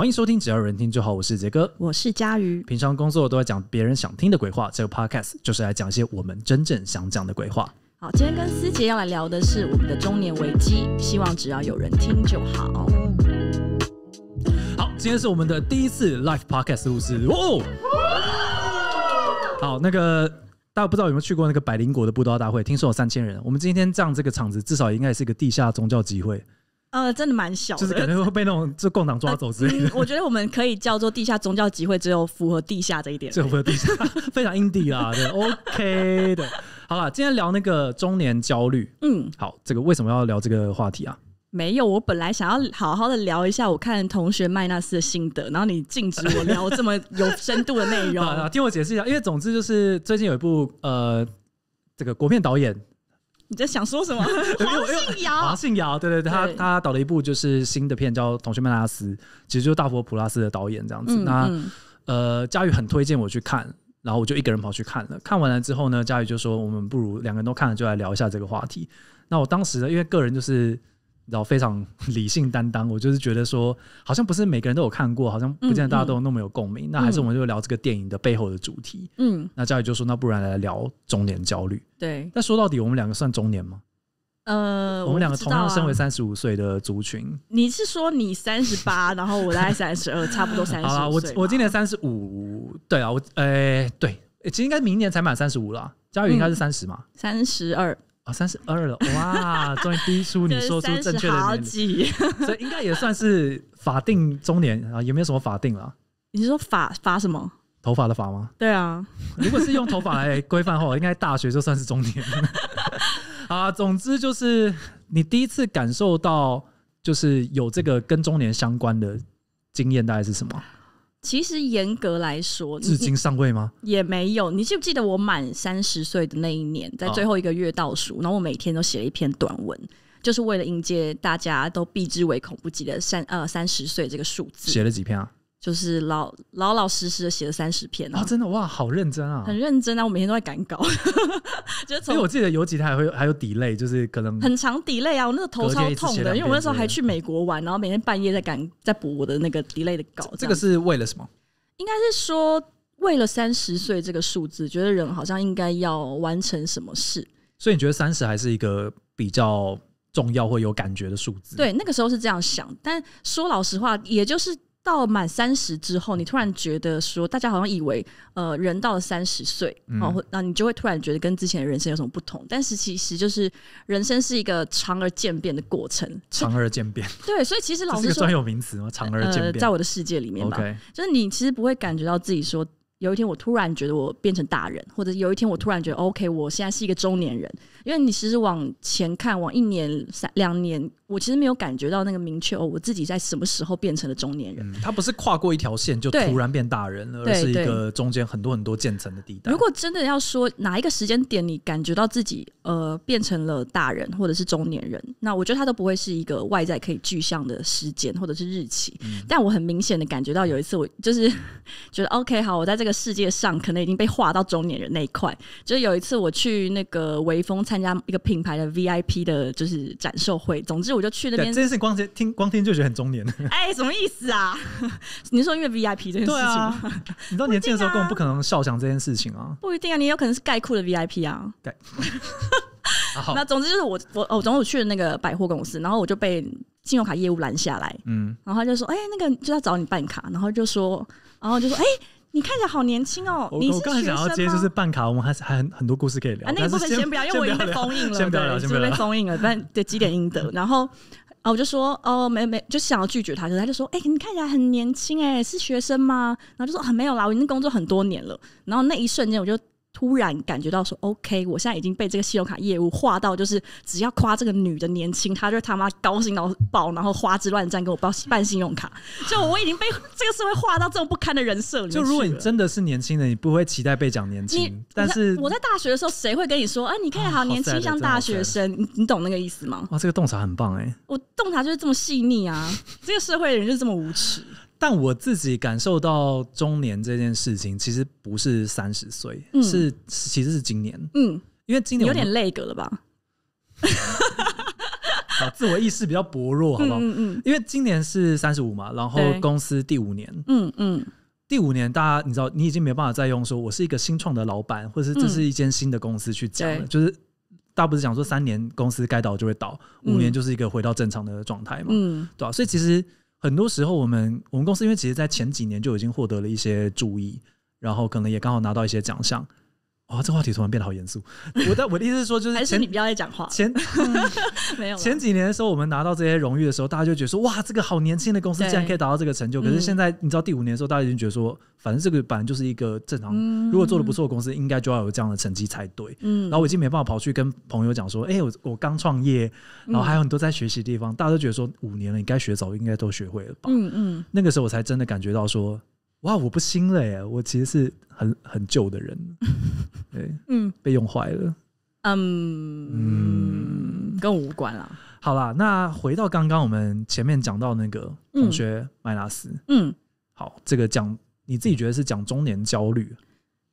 欢迎收听，只要有人听就好。我是杰哥，我是佳瑜。平常工作都在讲别人想听的鬼话，这个 podcast 就是来讲一些我们真正想讲的鬼话。好，今天跟思杰要来聊的是我们的中年危机。希望只要有人听就好。好，今天是我们的第一次 live podcast 录制。好，那个大家不知道有没有去过那个百灵国的布道大会？听说有三千人。我们今天样这个场子，至少应该是一个地下宗教集会。呃，真的蛮小的，就是感觉会被那种就共党抓走之类的。我觉得我们可以叫做地下宗教集会，只有符合地下这一点，只有符合地下，非常阴蒂啦，对，OK 的。好了，今天聊那个中年焦虑。嗯，好，这个为什么要聊这个话题啊？没有，我本来想要好好的聊一下我看同学麦纳斯的心得，然后你禁止我聊这么有深度的内容。听我解释一下，因为总之就是最近有一部呃，这个国片导演。你在想说什么？黄姓姚，黄姓姚，对对对，他他导了一部就是新的片叫《同学们拉斯》，其实就是大佛普拉斯的导演这样子。那呃，佳宇很推荐我去看，然后我就一个人跑去看了。看完了之后呢，佳宇就说我们不如两个人都看了，就来聊一下这个话题。那我当时呢，因为个人就是。然后非常 理性担当，我就是觉得说，好像不是每个人都有看过，好像不见大家都那么有共鸣。那还是我们就聊这个电影的背后的主题。嗯，那佳宇就说，那不然来聊中年焦虑。对，但说到底，我们两个算中年吗？呃，我们两个同样身为三十五岁的族群。你是说你三十八，然后我在三十二，差不多三十。好了，我我今年三十五。对啊，我呃对，其实应该明年才满三十五了。佳宇应该是三十嘛？三十二。三十二了，哇！终于第一你说出正确的年纪，以应该也算是法定中年啊？有没有什么法定了？你是说法法什么？头发的法吗？对啊，如果是用头发来规范话，应该大学就算是中年。啊，总之就是你第一次感受到就是有这个跟中年相关的经验，大概是什么？其实严格来说，至今上位吗？也没有。你记不记得我满三十岁的那一年，在最后一个月倒数，然后我每天都写了一篇短文，就是为了迎接大家都避之唯恐不及的三呃三十岁这个数字。写了几篇啊？就是老老老实实的写了三十篇啊！真的哇，好认真啊，很认真啊！我每天都在赶稿，因为我记得有几台会还有 delay，就是可能很长 delay 啊！我那个头超痛的，因为我那时候还去美国玩，然后每天半夜在赶在补我的那个 delay 的稿。这个是为了什么？应该是说为了三十岁这个数字，觉得人好像应该要完成什么事。所以你觉得三十还是一个比较重要或有感觉的数字？对，那个时候是这样想，但说老实话，也就是。到满三十之后，你突然觉得说，大家好像以为，呃，人到了三十岁，然后那你就会突然觉得跟之前的人生有什么不同。但是其实，就是人生是一个长而渐变的过程，长而渐变。对，所以其实老师是个专有名词吗？长而渐呃，在我的世界里面吧，就是你其实不会感觉到自己说，有一天我突然觉得我变成大人，或者有一天我突然觉得，OK，我现在是一个中年人。因为你其实往前看，往一年、三两年，我其实没有感觉到那个明确哦，我自己在什么时候变成了中年人？他不是跨过一条线就突然变大人，而是一个中间很多很多渐层的地带。如果真的要说哪一个时间点，你感觉到自己呃变成了大人或者是中年人，那我觉得他都不会是一个外在可以具象的时间或者是日期。但我很明显的感觉到有一次，我就是觉得 OK，好，我在这个世界上可能已经被划到中年人那一块。就是有一次我去那个微风。参加一个品牌的 VIP 的，就是展售会。总之，我就去那边。这件事光听光听就觉得很中年。哎，什么意思啊？你说因为 VIP 这件事情？你知道年轻的时候根本不可能笑想这件事情啊。不一定啊，你有可能是盖括的 VIP 啊。对。好。那总之就是我我哦，总之我去了那个百货公司，然后我就被信用卡业务拦下来。嗯。然后就说，哎，那个就要找你办卡，然后就说，然后就说，哎。你看起来好年轻哦！你我刚才想要接，就是办卡，我们还是还很很多故事可以聊。啊，那个部分先不要，因为我已经被封印了，对，已经被封印了。但得几点阴德，然后啊，我就说，哦，没没，就想要拒绝他，可是他就说，哎，你看起来很年轻，哎，是学生吗？然后就说，很没有啦，我已经工作很多年了。然后那一瞬间，我就。突然感觉到说，OK，我现在已经被这个信用卡业务画到，就是只要夸这个女的年轻，她就他妈高兴到爆，然后花枝乱颤，给我办办信用卡。就我已经被这个社会画到这种不堪的人设里。就如果你真的是年轻的，你不会期待被讲年轻。但是我在大学的时候，谁会跟你说，哎，你看好年轻，像大学生？你你懂那个意思吗？哇，这个洞察很棒哎！我洞察就是这么细腻啊，这个社会的人就是这么无耻。但我自己感受到中年这件事情，其实不是三十岁，是其实是今年。嗯，因为今年有点累格了吧？啊，自我意识比较薄弱，好不好？嗯嗯。因为今年是三十五嘛，然后公司第五年。嗯嗯。第五年，大家你知道，你已经没办法再用说我是一个新创的老板，或是这是一间新的公司去讲了。就是大不是讲说三年公司该倒就会倒，五年就是一个回到正常的状态嘛。嗯。对吧？所以其实。很多时候，我们我们公司因为其实，在前几年就已经获得了一些注意，然后可能也刚好拿到一些奖项。哦，这话题突然变得好严肃。我的我的意思是说，就是还是你不要再讲话。前 没有前几年的时候，我们拿到这些荣誉的时候，大家就觉得说，哇，这个好年轻的公司竟然可以达到这个成就。可是现在，你知道第五年的时候，大家已经觉得说，反正这个本来就是一个正常，如果做的不错的公司，应该就要有这样的成绩才对。嗯。然后我已经没办法跑去跟朋友讲说，哎，我我刚创业，然后还有很多在学习地方，大家都觉得说，五年了，你该学早应该都学会了吧？嗯嗯。那个时候我才真的感觉到说。哇，我不新了耶，我其实是很很旧的人，对，嗯，被用坏了，嗯嗯，跟无关了。好啦，那回到刚刚我们前面讲到那个同学麦拉斯，嗯，好，这个讲你自己觉得是讲中年焦虑。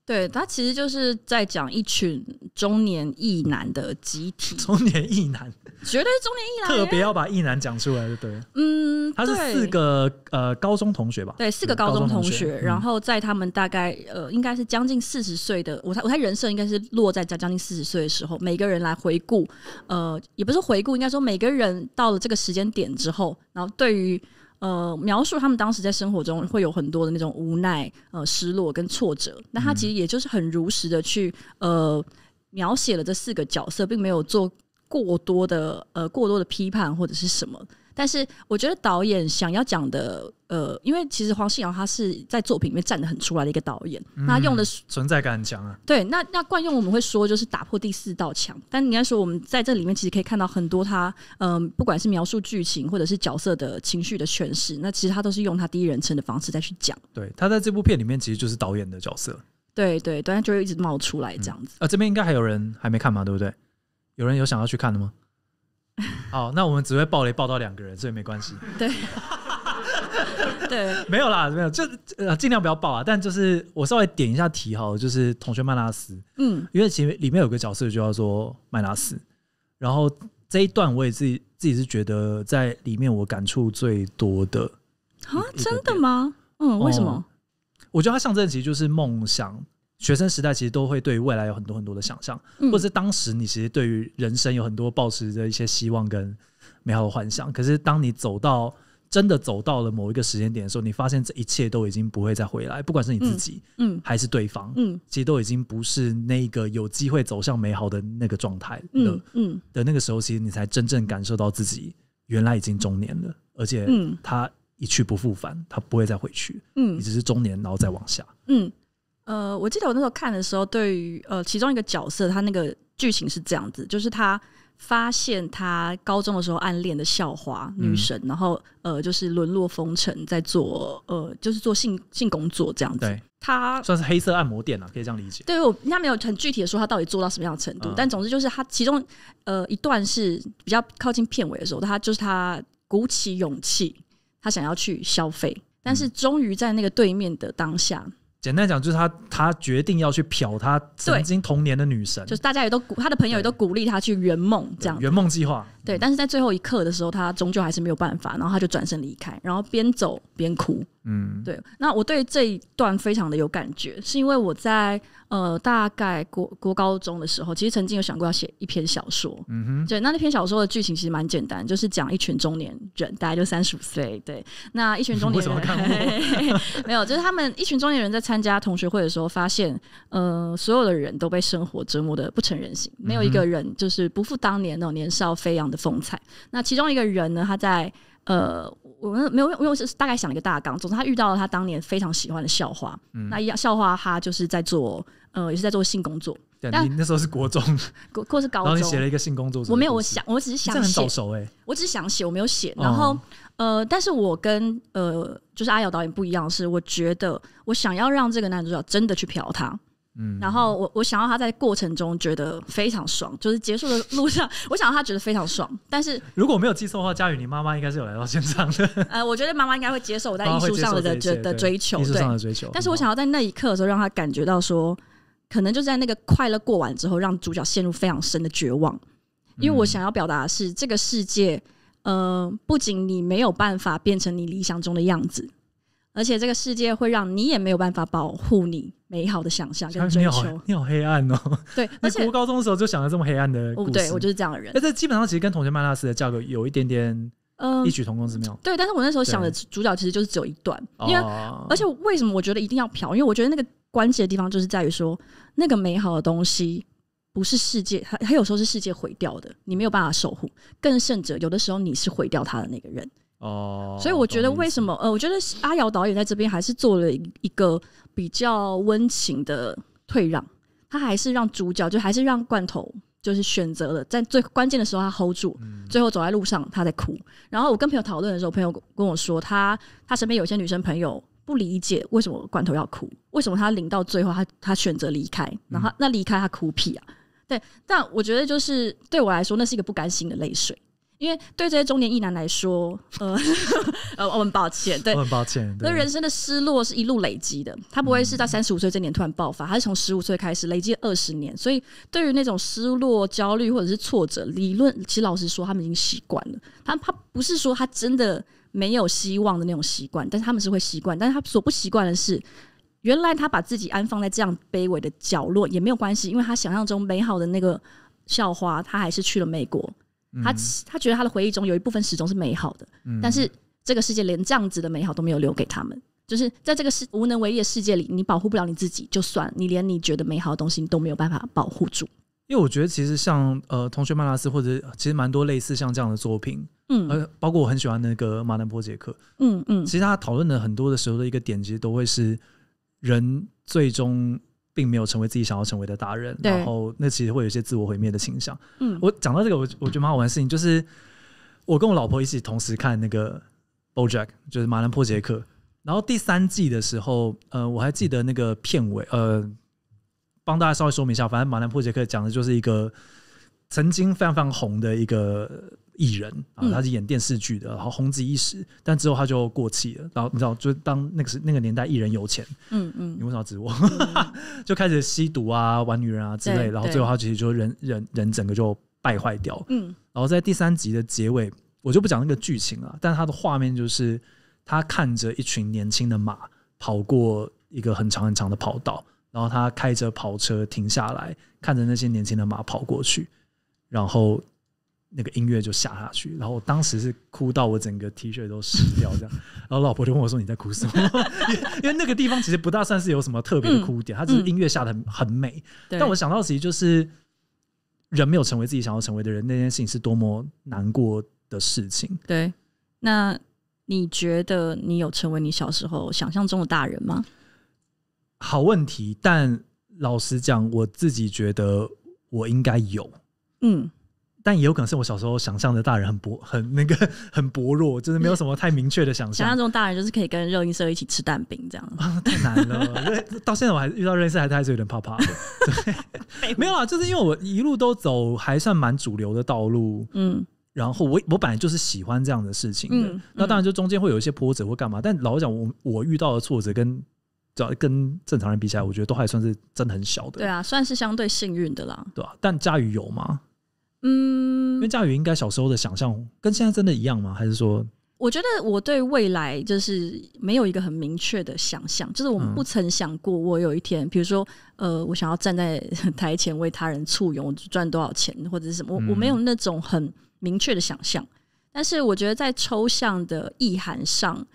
对他其实就是在讲一群中年异男的集体。中年异男，绝对是中年异男，特别要把异男讲出来，对。嗯，他是四个呃高中同学吧？对，四个高中同学，然后在他们大概呃应该是将近四十岁的，我猜我猜人设应该是落在在将近四十岁的时候，每个人来回顾，呃，也不是回顾，应该说每个人到了这个时间点之后，然后对于。呃，描述他们当时在生活中会有很多的那种无奈、呃，失落跟挫折。那他其实也就是很如实的去呃，描写了这四个角色，并没有做过多的呃，过多的批判或者是什么。但是我觉得导演想要讲的，呃，因为其实黄信尧他是在作品里面站得很出来的一个导演，那用的存在感很强啊。对，那那惯用我们会说就是打破第四道墙，但你要说我们在这里面其实可以看到很多他，嗯，不管是描述剧情或者是角色的情绪的诠释，那其实他都是用他第一人称的方式再去讲。对他在这部片里面其实就是导演的角色。对对，对，然就一直冒出来这样子。啊，这边应该还有人还没看嘛，对不对？有人有想要去看的吗？好，那我们只会爆雷爆到两个人，所以没关系。对，对，没有啦，没有，就呃，尽量不要爆啊。但就是我稍微点一下题哈，就是同学麦拉斯，嗯，因为前面里面有个角色就叫做麦拉斯，然后这一段我也自己自己是觉得在里面我感触最多的啊，真的吗？嗯，为什么？我觉得他上阵其实就是梦想。学生时代其实都会对未来有很多很多的想象，或者是当时你其实对于人生有很多抱持着一些希望跟美好的幻想。可是当你走到真的走到了某一个时间点的时候，你发现这一切都已经不会再回来，不管是你自己，嗯，还是对方，嗯，其实都已经不是那个有机会走向美好的那个状态了，嗯，的那个时候，其实你才真正感受到自己原来已经中年了，而且它一去不复返，它不会再回去，嗯，你只是中年，然后再往下，嗯。呃，我记得我那时候看的时候，对于呃其中一个角色，他那个剧情是这样子，就是他发现他高中的时候暗恋的校花女神，然后呃就是沦落风尘，在做呃就是做性性工作这样子，他算是黑色按摩店了，可以这样理解。对我，人家没有很具体的说他到底做到什么样的程度，但总之就是他其中呃一段是比较靠近片尾的时候，他就是他鼓起勇气，他想要去消费，但是终于在那个对面的当下。简单讲，就是他他决定要去嫖他曾经童年的女神，就是大家也都他的朋友也都鼓励他去圆梦这样，圆梦计划。对，但是在最后一刻的时候，他终究还是没有办法，然后他就转身离开，然后边走边哭。嗯，对，那我对这一段非常的有感觉，是因为我在呃大概国国高中的时候，其实曾经有想过要写一篇小说。嗯哼，对，那那篇小说的剧情其实蛮简单，就是讲一群中年人，大概就三十五岁。对，那一群中年人为什么看 没有，就是他们一群中年人在参加同学会的时候，发现呃所有的人都被生活折磨的不成人形，没有一个人就是不负当年那种年少飞扬的风采。那其中一个人呢，他在呃。我们没有用，用是大概想了一个大纲。总之，他遇到了他当年非常喜欢的校花，那一样校花，他就是在做，呃，也是在做性工作。但那时候是国中，国或是高中，写了一个性工作。我没有，我想，我只是想写，很熟哎，我只是想写，我没有写。然后，呃，但是我跟呃，就是阿瑶导演不一样的是，我觉得我想要让这个男主角真的去嫖他。嗯，然后我我想要他在过程中觉得非常爽，就是结束的路上，我想要他觉得非常爽。但是如果没有记错的话，佳宇，你妈妈应该是有来到现场的。呃，我觉得妈妈应该会接受我在艺 术上的的的追求，艺术上的追求。但是我想要在那一刻的时候，让他感觉到说，可能就在那个快乐过完之后，让主角陷入非常深的绝望。因为我想要表达的是，这个世界，呃，不仅你没有办法变成你理想中的样子。而且这个世界会让你也没有办法保护你美好的想象跟追求。你好黑暗哦！对，而且读高中的时候就想了这么黑暗的。不对，我就是这样的人。那这基本上其实跟《同学麦拉斯》的架构有一点点呃异曲同工之妙。对，但是我那时候想的主角其实就是只有一段，因为而且为什么我觉得一定要嫖？因为我觉得那个关键的地方就是在于说，那个美好的东西不是世界，它它有时候是世界毁掉的，你没有办法守护。更甚者，有的时候你是毁掉他的那个人。哦，所以我觉得为什么呃，我觉得阿瑶导演在这边还是做了一个比较温情的退让，他还是让主角就还是让罐头就是选择了在最关键的时候他 hold 住，最后走在路上他在哭。然后我跟朋友讨论的时候，朋友跟我说他他身边有些女生朋友不理解为什么罐头要哭，为什么他临到最后他他选择离开，然后那离开他哭屁啊？对，但我觉得就是对我来说，那是一个不甘心的泪水。因为对这些中年一男来说，呃 呃，我很抱歉，对，我很抱歉。那人生的失落是一路累积的，他不会是在三十五岁这年突然爆发，他是从十五岁开始累积二十年。所以，对于那种失落、焦虑或者是挫折，理论其实老实说，他们已经习惯了。他他不是说他真的没有希望的那种习惯，但是他们是会习惯。但是他所不习惯的是，原来他把自己安放在这样卑微的角落也没有关系，因为他想象中美好的那个校花，他还是去了美国。他他觉得他的回忆中有一部分始终是美好的，但是这个世界连这样子的美好都没有留给他们。就是在这个世无能为力的世界里，你保护不了你自己，就算你连你觉得美好的东西，你都没有办法保护住。因为我觉得其实像呃，同学曼拉斯或者其实蛮多类似像这样的作品，嗯，呃，包括我很喜欢那个马南波杰克，嗯嗯，其实他讨论的很多的时候的一个点，其实都会是人最终。并没有成为自己想要成为的大人，然后那其实会有一些自我毁灭的倾向。嗯，我讲到这个，我我觉得蛮好玩的事情就是，我跟我老婆一起同时看那个《BoJack》，就是《马兰波杰克》，然后第三季的时候，呃，我还记得那个片尾，呃，帮大家稍微说明一下，反正《马兰波杰克》讲的就是一个曾经非常非常红的一个。艺人啊，他是演电视剧的，然后红极一时，但之后他就过气了。然后你知道，就当那个那个年代，艺人有钱，嗯嗯，你为要指我？就开始吸毒啊，玩女人啊之类，然后最后他其实就人人人整个就败坏掉。嗯，然后在第三集的结尾，我就不讲那个剧情了，但他的画面就是他看着一群年轻的马跑过一个很长很长的跑道，然后他开着跑车停下来看着那些年轻的马跑过去，然后。那个音乐就下下去，然后当时是哭到我整个 T 恤都湿掉这样，然后老婆就问我说：“你在哭什么？” 因为那个地方其实不大算是有什么特别哭点，它只是音乐下的很很美。但我想到，实就是人没有成为自己想要成为的人，那件事情是多么难过的事情。对，那你觉得你有成为你小时候想象中的大人吗？好问题，但老实讲，我自己觉得我应该有，嗯。但也有可能是我小时候想象的大人很薄，很那个 很薄弱，就是没有什么太明确的想象。想象中大人就是可以跟肉音社一起吃蛋饼这样。太难了，因为到现在我还遇到类似，还还是有点怕怕的。没有啊，就是因为我一路都走还算蛮主流的道路。嗯，然后我我本来就是喜欢这样的事情的。那当然就中间会有一些波折或干嘛，但老实讲，我我遇到的挫折跟只要跟正常人比起来，我觉得都还算是真的很小的。对啊，算是相对幸运的啦，对啊，但嘉瑜有吗？嗯，因为佳宇应该小时候的想象跟现在真的一样吗？还是说，我觉得我对未来就是没有一个很明确的想象，就是我们不曾想过，我有一天，比如说，呃，我想要站在台前为他人簇拥，我赚多少钱或者是什么，我我没有那种很明确的想象。但是我觉得在抽象的意涵上。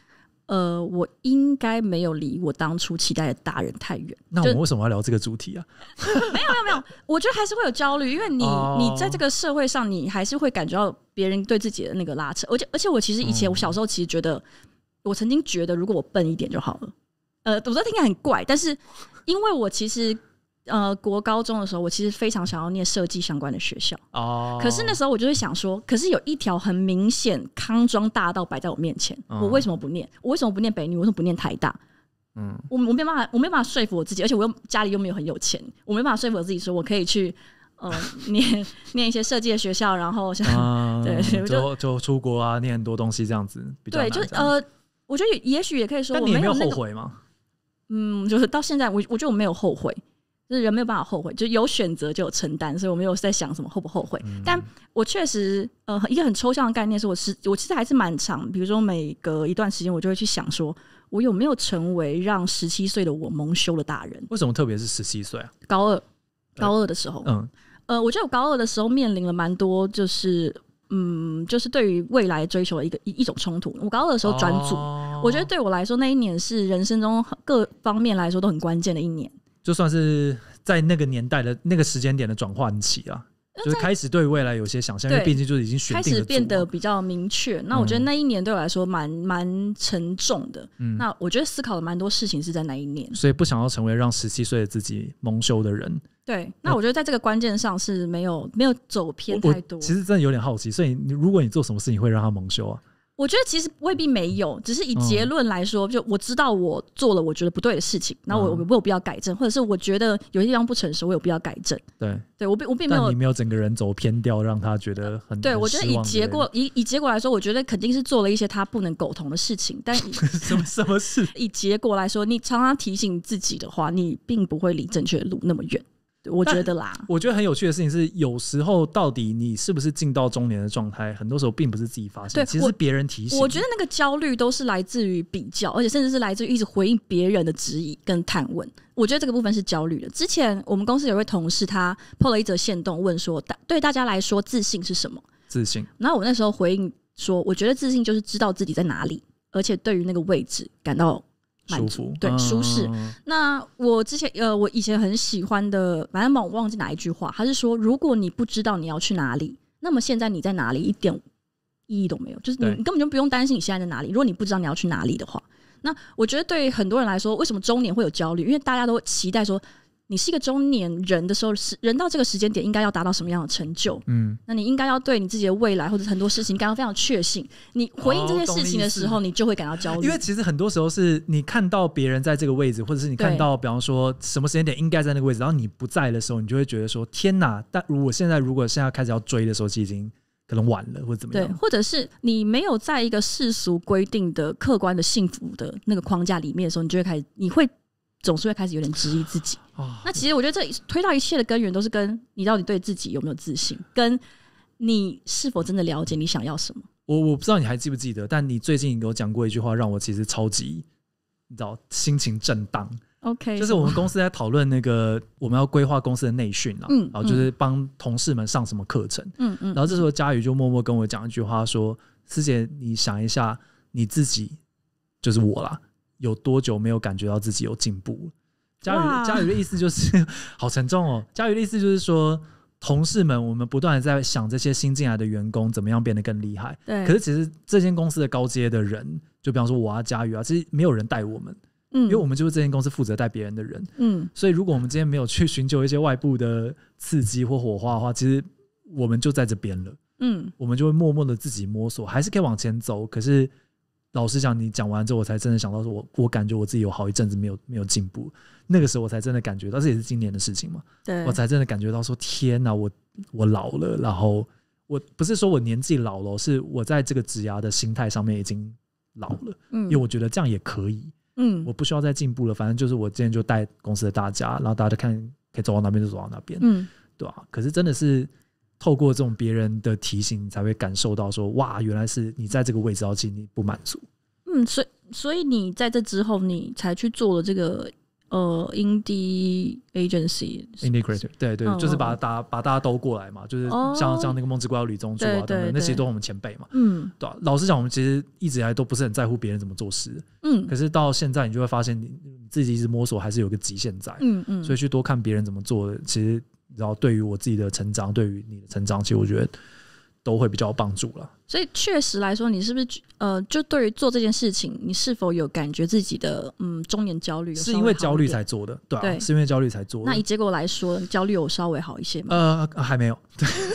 呃，我应该没有离我当初期待的大人太远。那我们为什么要聊这个主题啊？没有没有没有，我觉得还是会有焦虑，因为你你在这个社会上，你还是会感觉到别人对自己的那个拉扯，而且而且我其实以前我小时候其实觉得，我曾经觉得如果我笨一点就好了。呃，我觉得听起来很怪，但是因为我其实。呃，国高中的时候，我其实非常想要念设计相关的学校。哦。可是那时候我就会想说，可是有一条很明显康庄大道摆在我面前，我为什么不念？我为什么不念北女？为什么不念台大？嗯，我我没办法，我没办法说服我自己，而且我又家里又没有很有钱，我没办法说服我自己说我可以去，嗯，念 念一些设计的学校，然后像对，就就出国啊，念很多东西这样子。对，就呃，我觉得也许也可以说我没有后悔吗？嗯，就是到现在，我我觉得我没有后悔。就是人没有办法后悔，就有选择就有承担，所以我没有在想什么后不后悔。但我确实，呃，一个很抽象的概念是，我是我其实还是蛮长，比如说每隔一段时间，我就会去想，说我有没有成为让十七岁的我蒙羞的大人？为什么特别是十七岁啊？高二，高二的时候，嗯，呃，我觉得我高二的时候面临了蛮多，就是嗯，就是对于未来追求的一个一一种冲突。我高二的时候转组，我觉得对我来说那一年是人生中各方面来说都很关键的一年。就算是在那个年代的那个时间点的转换期啊，就是开始对未来有些想象，因为毕竟就是已经选定开始变得比较明确。那我觉得那一年对我来说蛮蛮沉重的。嗯，那我觉得思考了蛮多事情是在那一年，所以不想要成为让十七岁的自己蒙羞的人。对，那我觉得在这个关键上是没有没有走偏太多。其实真的有点好奇，所以如果你做什么事情会让他蒙羞啊？我觉得其实未必没有，只是以结论来说，就我知道我做了我觉得不对的事情，那我我有必要改正，或者是我觉得有些地方不成熟，我有必要改正。对，对我并我并没有你没有整个人走偏掉，让他觉得很。对，我觉得以结果以以结果来说，我觉得肯定是做了一些他不能苟同的事情。但 什么什么事？以结果来说，你常常提醒自己的话，你并不会离正确的路那么远。我觉得啦，我觉得很有趣的事情是，有时候到底你是不是进到中年的状态，很多时候并不是自己发现，其实是别人提醒。我觉得那个焦虑都是来自于比较，而且甚至是来自于一直回应别人的质疑跟探问。我觉得这个部分是焦虑的。之前我们公司有位同事他破了一则线动，问说大对大家来说自信是什么？自信。然后我那时候回应说，我觉得自信就是知道自己在哪里，而且对于那个位置感到。满足，对，舒适。那我之前呃，我以前很喜欢的，反正我忘记哪一句话，他是说，如果你不知道你要去哪里，那么现在你在哪里一点意义都没有，就是你根本就不用担心你现在在哪里。如果你不知道你要去哪里的话，那我觉得对很多人来说，为什么中年会有焦虑？因为大家都期待说。你是一个中年人的时候，是人到这个时间点应该要达到什么样的成就？嗯，那你应该要对你自己的未来或者很多事情感到非常确信。你回应这些事情的时候，你就会感到焦虑。因为其实很多时候是，你看到别人在这个位置，或者是你看到，比方说什么时间点应该在那个位置，然后你不在的时候，你就会觉得说：“天哪！”但如果现在如果现在开始要追的时候，就已经可能晚了，或者怎么样？对，或者是你没有在一个世俗规定的、客观的幸福的那个框架里面的时候，你就会开始，你会。总是会开始有点质疑自己。那其实我觉得这推到一切的根源都是跟你到底对自己有没有自信，跟你是否真的了解你想要什么。我我不知道你还记不记得，但你最近有我讲过一句话，让我其实超级你知道心情震荡。OK，就是我们公司在讨论那个我们要规划公司的内训了，嗯，然后就是帮同事们上什么课程，嗯嗯，然后这时候嘉宇就默默跟我讲一句话说：“师姐，你想一下你自己，就是我了。”有多久没有感觉到自己有进步？嘉宇，嘉宇的意思就是 好沉重哦。嘉宇的意思就是说，同事们，我们不断的在想这些新进来的员工怎么样变得更厉害。对。可是其实这间公司的高阶的人，就比方说我啊，嘉宇啊，其实没有人带我们。嗯。因为我们就是这间公司负责带别人的人。嗯。所以如果我们今天没有去寻求一些外部的刺激或火花的话，其实我们就在这边了。嗯。我们就会默默的自己摸索，还是可以往前走。可是。老实讲，你讲完之后，我才真的想到说，我我感觉我自己有好一阵子没有没有进步，那个时候我才真的感觉到，这也是今年的事情嘛。对，我才真的感觉到说，天哪，我我老了。然后我不是说我年纪老了，是我在这个职涯的心态上面已经老了。嗯，因为我觉得这样也可以。嗯，我不需要再进步了，反正就是我今天就带公司的大家，然后大家就看可以走到哪边就走到哪边。嗯，对吧？可是真的是。透过这种别人的提醒，你才会感受到说，哇，原来是你在这个位置，要且你不满足。嗯，所以所以你在这之后，你才去做了这个呃，in d i e agency，integrator。对对，就是把大把大家都过来嘛，就是像像那个梦之光啊、李宗柱啊等等，那些都是我们前辈嘛。嗯，对，老实讲，我们其实一直以来都不是很在乎别人怎么做事。嗯，可是到现在，你就会发现你自己一直摸索，还是有个极限在。嗯嗯，所以去多看别人怎么做，其实。然后，对于我自己的成长，对于你的成长，其实我觉得都会比较帮助了。所以，确实来说，你是不是呃，就对于做这件事情，你是否有感觉自己的嗯中年焦虑？是因为焦虑才做的，对，是因为焦虑才做。那以结果来说，焦虑有稍微好一些吗？呃，还没有，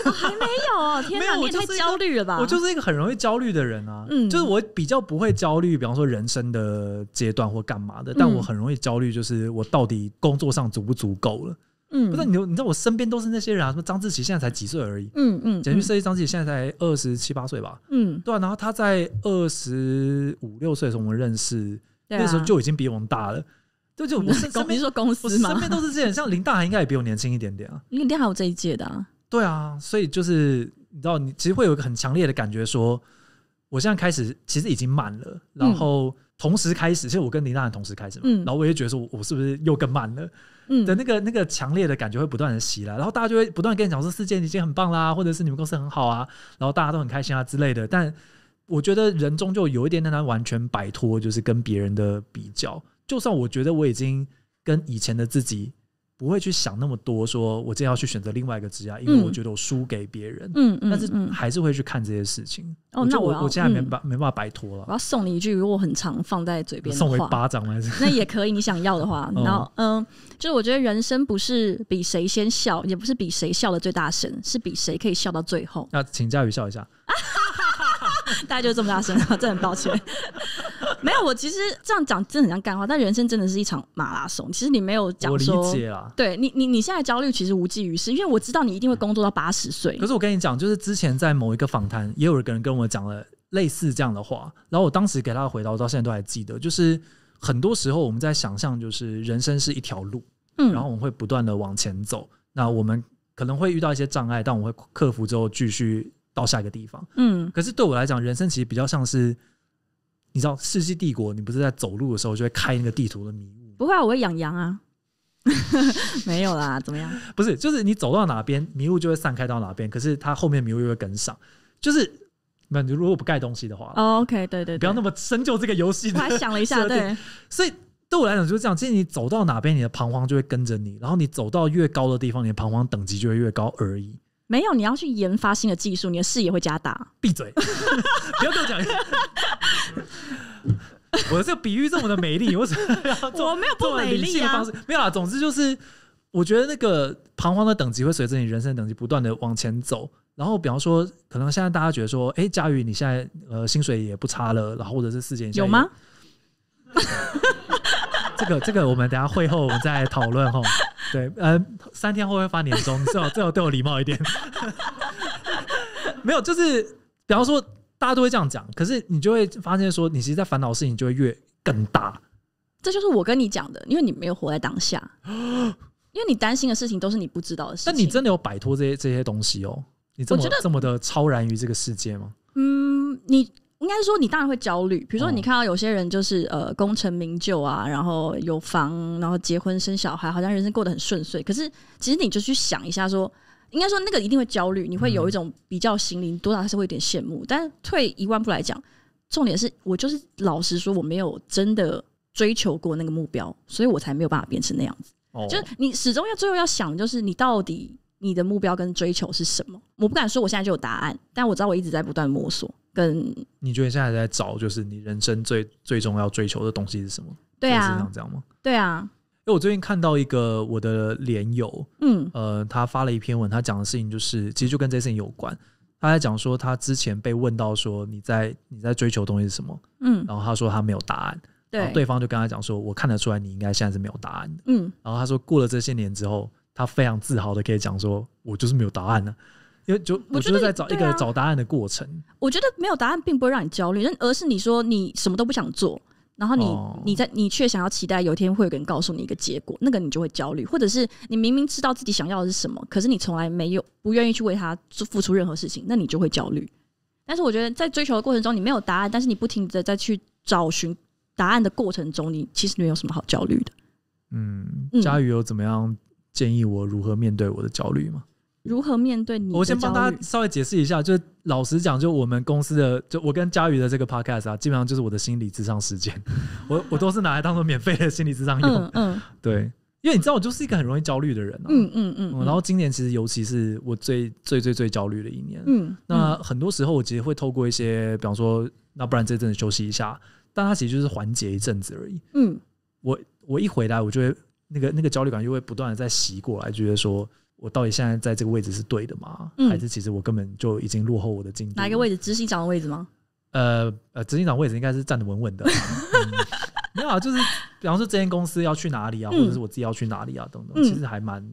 还没有。天啊，你太焦虑了吧！我就是一个很容易焦虑的人啊。嗯，就是我比较不会焦虑，比方说人生的阶段或干嘛的，但我很容易焦虑，就是我到底工作上足不足够了。不是你，你知道我身边都是那些人啊，什么张志奇，现在才几岁而已，嗯嗯，简讯设计张志奇现在才二十七八岁吧，嗯，对啊，然后他在二十五六岁的时候我们认识，那时候就已经比我们大了，对，就我身边说公司嘛，身边都是这样，像林大海应该也比我年轻一点点啊，林大有这一届的，啊，对啊，所以就是你知道，你其实会有一个很强烈的感觉说。我现在开始，其实已经慢了。然后同时开始，其实我跟林大然同时开始嘛。然后我也觉得说，我是不是又更慢了？嗯，的那个那个强烈的感觉会不断的袭来，然后大家就会不断跟你讲说，世界已经很棒啦，或者是你们公司很好啊，然后大家都很开心啊之类的。但我觉得人终究有一点很难完全摆脱，就是跟别人的比较。就算我觉得我已经跟以前的自己。不会去想那么多，说我真要去选择另外一个职业，因为我觉得我输给别人。嗯嗯，但是还是会去看这些事情。哦，那我我现在没办没办法摆脱了。我要送你一句，如果很长放在嘴边送回巴掌是？那也可以，你想要的话，然后嗯，就是我觉得人生不是比谁先笑，也不是比谁笑的最大声，是比谁可以笑到最后。要请嘉宇笑一下，大家就这么大声，真很抱歉。没有，我其实这样讲真的很像干话。但人生真的是一场马拉松。其实你没有讲，我理解啦对你，你你现在焦虑其实无济于事，因为我知道你一定会工作到八十岁。可是我跟你讲，就是之前在某一个访谈，也有一个人跟我讲了类似这样的话，然后我当时给他的回答，我到现在都还记得。就是很多时候我们在想象，就是人生是一条路，嗯，然后我们会不断的往前走。那我们可能会遇到一些障碍，但我们会克服之后继续到下一个地方，嗯。可是对我来讲，人生其实比较像是。你知道《世纪帝国》？你不是在走路的时候就会开那个地图的迷雾？不会啊，我会养羊啊，没有啦。怎么样？不是，就是你走到哪边迷雾就会散开到哪边，可是它后面迷雾又会跟上。就是那，你如果不盖东西的话，OK，对对，不要那么深究这个游戏。他想了一下，对。所以对我来讲就是这样：，其实你走到哪边，你的彷徨就会跟着你；，然后你走到越高的地方，你的彷徨等级就会越高而已。没有，你要去研发新的技术，你的视野会加大。闭嘴，不要跟我讲。我的这个比喻这么的美丽，我怎我没有不美丽啊。没有啊，总之就是，我觉得那个彷徨的等级会随着你人生的等级不断的往前走。然后，比方说，可能现在大家觉得说，哎，佳宇你现在呃薪水也不差了，然后或者是四件有吗？这个这个，我们等下会后我们再讨论哈。对，呃，三天后会发年终，最好最好对我礼貌一点。没有，就是比方说，大家都会这样讲，可是你就会发现说，你其实在烦恼的事情就会越更大。这就是我跟你讲的，因为你没有活在当下，因为你担心的事情都是你不知道的事情。但你真的有摆脱这些这些东西哦？你这么这么的超然于这个世界吗？嗯，你。应该说，你当然会焦虑。比如说，你看到有些人就是呃，功成名就啊，然后有房，然后结婚生小孩，好像人生过得很顺遂。可是，其实你就去想一下，说应该说那个一定会焦虑，你会有一种比较心灵，多少还是会有点羡慕。但退一万步来讲，重点是，我就是老实说，我没有真的追求过那个目标，所以我才没有办法变成那样子。就是你始终要最后要想，就是你到底你的目标跟追求是什么？我不敢说我现在就有答案，但我知道我一直在不断摸索。跟你觉得现在在找，就是你人生最最重要追求的东西是什么？对啊，这样吗？对啊。因为我最近看到一个我的连友，嗯，呃，他发了一篇文，他讲的事情就是，其实就跟这件事情有关。他在讲说，他之前被问到说，你在你在追求东西是什么？嗯，然后他说他没有答案。对，对方就跟他讲说，我看得出来你应该现在是没有答案的。嗯，然后他说过了这些年之后，他非常自豪的可以讲说，我就是没有答案了。因为就我得在找一个找答案的过程。我觉得没有答案并不会让你焦虑，而而是你说你什么都不想做，然后你你在你却想要期待有一天会有人告诉你一个结果，那个你就会焦虑。或者是你明明知道自己想要的是什么，可是你从来没有不愿意去为他做付出任何事情，那你就会焦虑。但是我觉得在追求的过程中，你没有答案，但是你不停的在去找寻答案的过程中，你其实没有什么好焦虑的。嗯，佳宇有怎么样建议我如何面对我的焦虑吗？如何面对你？我先帮大家稍微解释一下，就是老实讲，就我们公司的，就我跟佳宇的这个 podcast 啊，基本上就是我的心理智商时间，我我都是拿来当做免费的心理智商用。嗯，对，因为你知道，我就是一个很容易焦虑的人。嗯嗯嗯。然后今年其实，尤其是我最最最最焦虑的一年。嗯。那很多时候，我其实会透过一些，比方说，那不然这阵子休息一下，但它其实就是缓解一阵子而已。嗯。我我一回来，我就会那个那个焦虑感就会不断的在袭过来，就觉得说。我到底现在在这个位置是对的吗？还是其实我根本就已经落后我的进度？哪一个位置？执行长的位置吗？呃呃，执行长位置应该是站得稳稳的。没有啊，就是比方说，这间公司要去哪里啊，或者是我自己要去哪里啊，等等，其实还蛮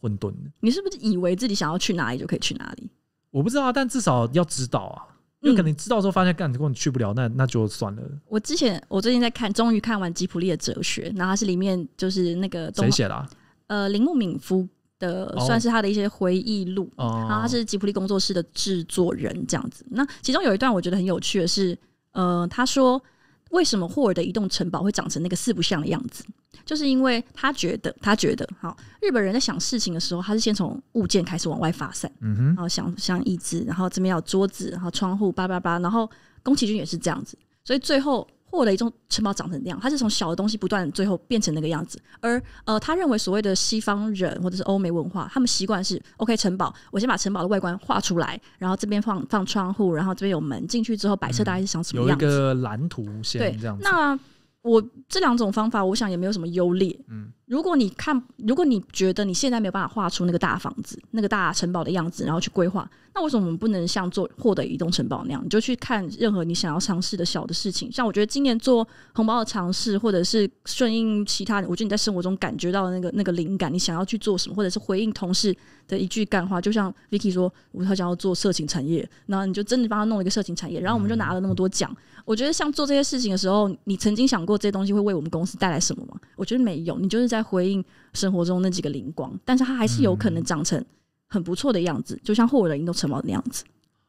混沌的。你是不是以为自己想要去哪里就可以去哪里？我不知道啊，但至少要知道啊，因为可能知道之后发现干不过你去不了，那那就算了。我之前我最近在看，终于看完吉普力的哲学，然后是里面就是那个谁写的？啊？呃，铃木敏夫。的算是他的一些回忆录，然后他是吉普力工作室的制作人这样子。那其中有一段我觉得很有趣的是，呃，他说为什么霍尔的移动城堡会长成那个四不像的样子，就是因为他觉得他觉得，好，日本人在想事情的时候，他是先从物件开始往外发散，嗯哼，然后想想椅子，然后这边有桌子，然后窗户叭叭叭，然后宫崎骏也是这样子，所以最后。或雷中城堡长成那样，它是从小的东西不断最后变成那个样子。而呃，他认为所谓的西方人或者是欧美文化，他们习惯是 OK 城堡，我先把城堡的外观画出来，然后这边放放窗户，然后这边有门，进去之后摆设大概是想什么样？有一个蓝图先这样。那我这两种方法，我想也没有什么优劣，嗯。如果你看，如果你觉得你现在没有办法画出那个大房子、那个大城堡的样子，然后去规划，那为什么我们不能像做获得移动城堡那样，你就去看任何你想要尝试的小的事情？像我觉得今年做红包的尝试，或者是顺应其他，我觉得你在生活中感觉到的那个那个灵感，你想要去做什么，或者是回应同事的一句干话，就像 Vicky 说，他想要做色情产业，那你就真的帮他弄了一个色情产业，然后我们就拿了那么多奖。我觉得像做这些事情的时候，你曾经想过这些东西会为我们公司带来什么吗？我觉得没有，你就是在。在回应生活中那几个灵光，但是他还是有可能长成很不错的样子，就像霍尔都城堡那样子。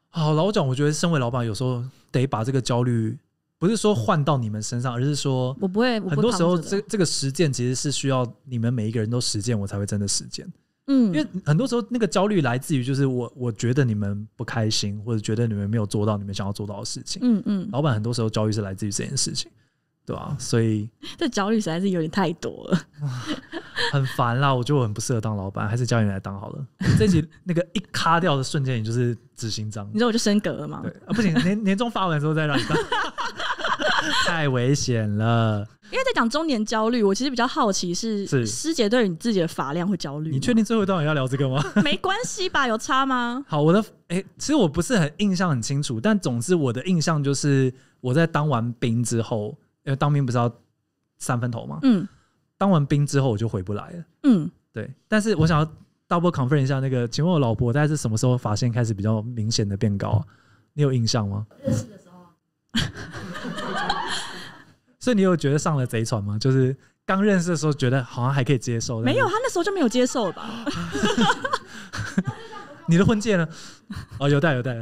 好，老蒋，我觉得身为老板，有时候得把这个焦虑，不是说换到你们身上，而是说我不会。很多时候，这这个实践其实是需要你们每一个人都实践，我才会真的实践。嗯，因为很多时候那个焦虑来自于就是我我觉得你们不开心，或者觉得你们没有做到你们想要做到的事情。嗯嗯，老板很多时候焦虑是来自于这件事情。对吧？所以 这焦虑实在是有点太多了，很烦啦！我得我很不适合当老板，还是叫你来当好了。这集那个一卡掉的瞬间，你就是执行长。你说我就升格了吗？对啊，不行，年年终发文之后再让你当，太危险了。因为在讲中年焦虑，我其实比较好奇是师姐对于你自己的发量会焦虑。你确定最后段要聊这个吗？没关系吧，有差吗？好，我的哎，其实我不是很印象很清楚，但总之我的印象就是我在当完兵之后。因为当兵不是要三分头吗？嗯，当完兵之后我就回不来了。嗯，对。但是我想要 double confirm 一下那个，请问我老婆大概是什么时候发现开始比较明显的变高？你有印象吗？的 候所以你有觉得上了贼船吗？就是刚认识的时候觉得好像还可以接受。没有，他那时候就没有接受吧。你的婚戒呢？哦，有戴有戴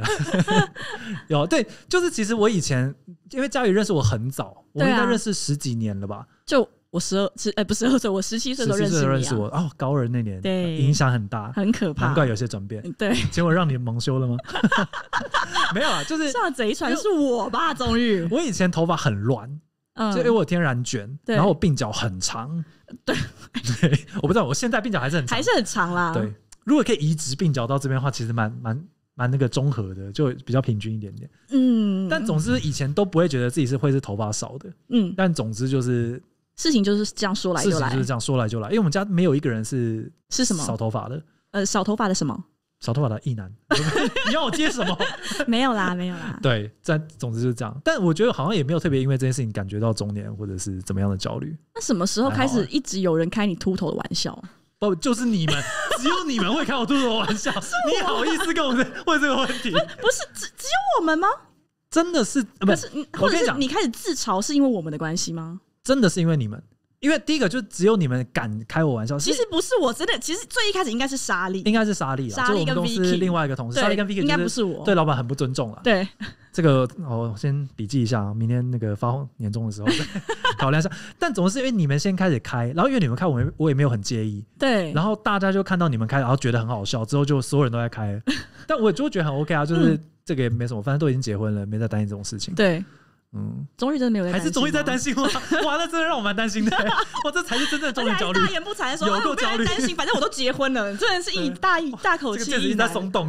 有对，就是其实我以前因为佳宇认识我很早，我们应该认识十几年了吧？就我十二十哎，不是二十，我十七岁都认识认识我哦，高二那年对影响很大，很可怕，难怪有些转变。对，结果让你蒙羞了吗？没有啊，就是上贼船是我吧？终于，我以前头发很乱，就因为我天然卷，然后我鬓角很长，对，我不知道，我现在鬓角还是很还是很长啦，对。如果可以移植鬓角到这边的话，其实蛮蛮蛮那个综合的，就比较平均一点点。嗯，但总之以前都不会觉得自己是会是头发少的。嗯，但总之就是事情就是这样说来就来，就是这样说来就来。因为我们家没有一个人是是什么少头发的，呃，少头发的什么少头发的异男？你要我接什么？没有啦，没有啦。对，但总之是这样。但我觉得好像也没有特别因为这件事情感觉到中年或者是怎么样的焦虑。那什么时候开始一直有人开你秃头的玩笑？不，就是你们。只有你们会开我子的玩笑，你好意思跟我问这个问题？不是只只有我们吗？真的是不是？我跟你讲，你开始自嘲是因为我们的关系吗？真的是因为你们。因为第一个就只有你们敢开我玩笑，其实不是我真的，其实最一开始应该是莎莉，应该是莎莉啊，就莉跟 Vicky 另外一个同事，莎莉跟 Vicky 应该不是我，对老板很不尊重了。对，这个我先笔记一下，明天那个发年终的时候 考量一下。但总是因为你们先开始开，然后因为你们开，我我也没有很介意。对，然后大家就看到你们开，然后觉得很好笑，之后就所有人都在开，但我就觉得很 OK 啊，就是这个也没什么，反正都已经结婚了，没再担心这种事情。对。嗯，终于真的没有还是终于在担心吗？哇，那真的让我蛮担心的。我 这才是真正的中年焦虑。大言不惭说有够焦虑，反正我都结婚了，真的是一大一大口气，已经在松动，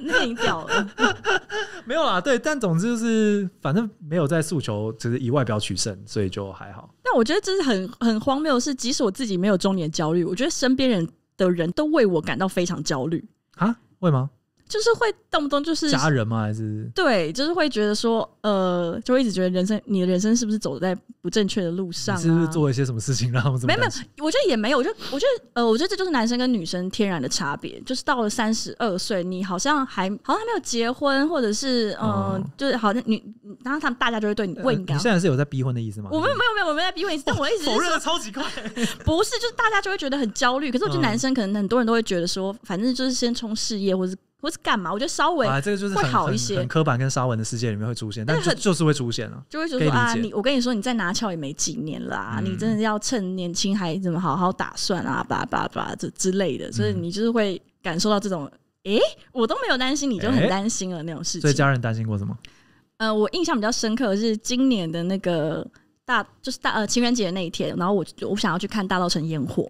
那已经掉了。没有啦，对，但总之就是，反正没有在诉求，只是以外表取胜，所以就还好。但我觉得这是很很荒谬的是，即使我自己没有中年焦虑，我觉得身边人的人都为我感到非常焦虑啊？为吗？就是会动不动就是家人吗？还是对，就是会觉得说，呃，就会一直觉得人生，你的人生是不是走在不正确的路上？是不是做了一些什么事情让他们怎么？没有没有，我觉得也没有，我觉得我觉得呃，我觉得这就是男生跟女生天然的差别。就是到了三十二岁，你好像还好像还没有结婚，或者是嗯，就是好像你，然后他们大家就会对你问你，你在是有在逼婚的意思吗？我们没有没有，我没在逼婚意思，但我一直否认的超级快。不是，就是大家就会觉得很焦虑。可是我觉得男生可能很多人都会觉得说，反正就是先冲事业，或者是。不是干嘛？我觉得稍微啊，这个就是会好一些，很刻板跟沙文的世界里面会出现，但就是会出现了，就会说啊，你我跟你说，你再拿翘也没几年了，你真的要趁年轻还怎么好好打算啊，叭叭叭这之类的，所以你就是会感受到这种，哎，我都没有担心，你就很担心了那种事情。所以家人担心过什么？呃，我印象比较深刻是今年的那个大，就是大呃情人节那一天，然后我我想要去看大稻城烟火，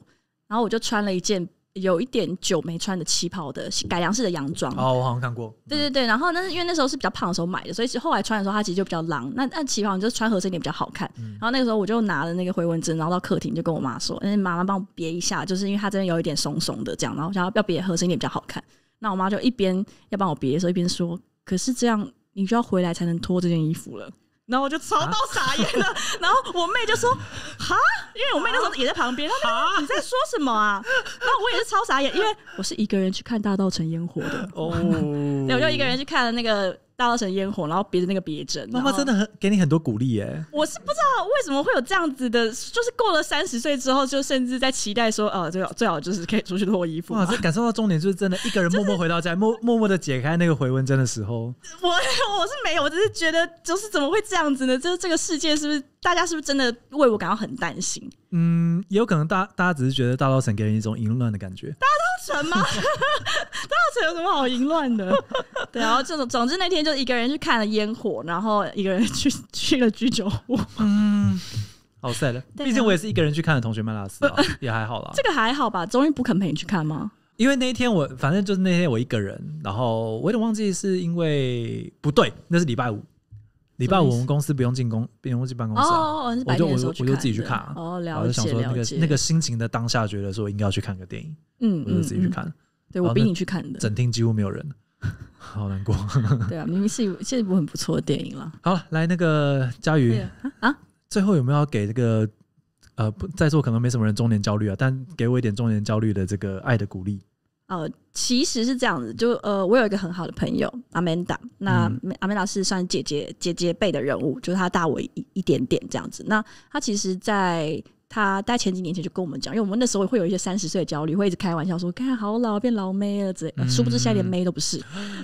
然后我就穿了一件。有一点久没穿的旗袍的改良式的洋装，哦，我好像看过。对对对，然后但是因为那时候是比较胖的时候买的，所以后来穿的时候它其实就比较狼。那那旗袍你就穿合身一点比较好看。然后那个时候我就拿了那个回纹针，然后到客厅就跟我妈说：“嗯，妈妈帮我别一下，就是因为它这边有一点松松的这样，然后想要要别合身一点比较好看。”那我妈就一边要帮我别的时候一边说：“可是这样你就要回来才能脱这件衣服了。”然后我就超到傻眼了，然后我妹就说：“哈，因为我妹那时候也在旁边，她说你在说什么啊？”然后我也是超傻眼，因为我是一个人去看《大道城烟火》的哦，那我就一个人去看了那个。大稻神烟火，然后别着那个别针，妈妈真的很给你很多鼓励耶。我是不知道为什么会有这样子的，就是过了三十岁之后，就甚至在期待说，呃，最好最好就是可以出去脱衣服。哇，这 感受到重点就是真的一个人默默回到家，默默默的解开那个回纹针的时候。我我是没有，我只是觉得就是怎么会这样子呢？就是这个世界是不是大家是不是真的为我感到很担心？嗯，也有可能大大家只是觉得大稻神给人一种淫乱的感觉。成吗？大少成有什么好淫乱的？对，然后这种，总之那天就一个人去看了烟火，然后一个人去 去了居酒屋。嗯，好帅的，毕竟我也是一个人去看的同学麦拉斯，也还好啦。这个还好吧？终于不肯陪你去看吗？因为那一天我反正就是那天我一个人，然后我有点忘记是因为不对，那是礼拜五。礼拜五我们公司不用进公，不用进办公室啊。我就我就我就自己去看。我就想说那个那个心情的当下，觉得说应该要去看个电影。嗯我就自己去看。对我逼你去看的。整厅几乎没有人，好难过。对啊，明明是一是一部很不错的电影了。好了，来那个佳宇啊，最后有没有要给这个呃不在座可能没什么人中年焦虑啊？但给我一点中年焦虑的这个爱的鼓励。呃，其实是这样子，就呃，我有一个很好的朋友 Amanda，那 Amanda 是算姐姐姐姐辈的人物，就是她大我一一点点这样子。那她其实，在她在前几年前就跟我们讲，因为我们那时候会有一些三十岁的焦虑，会一直开玩笑说，看好老变老妹了，这殊不知现在连妹都不是。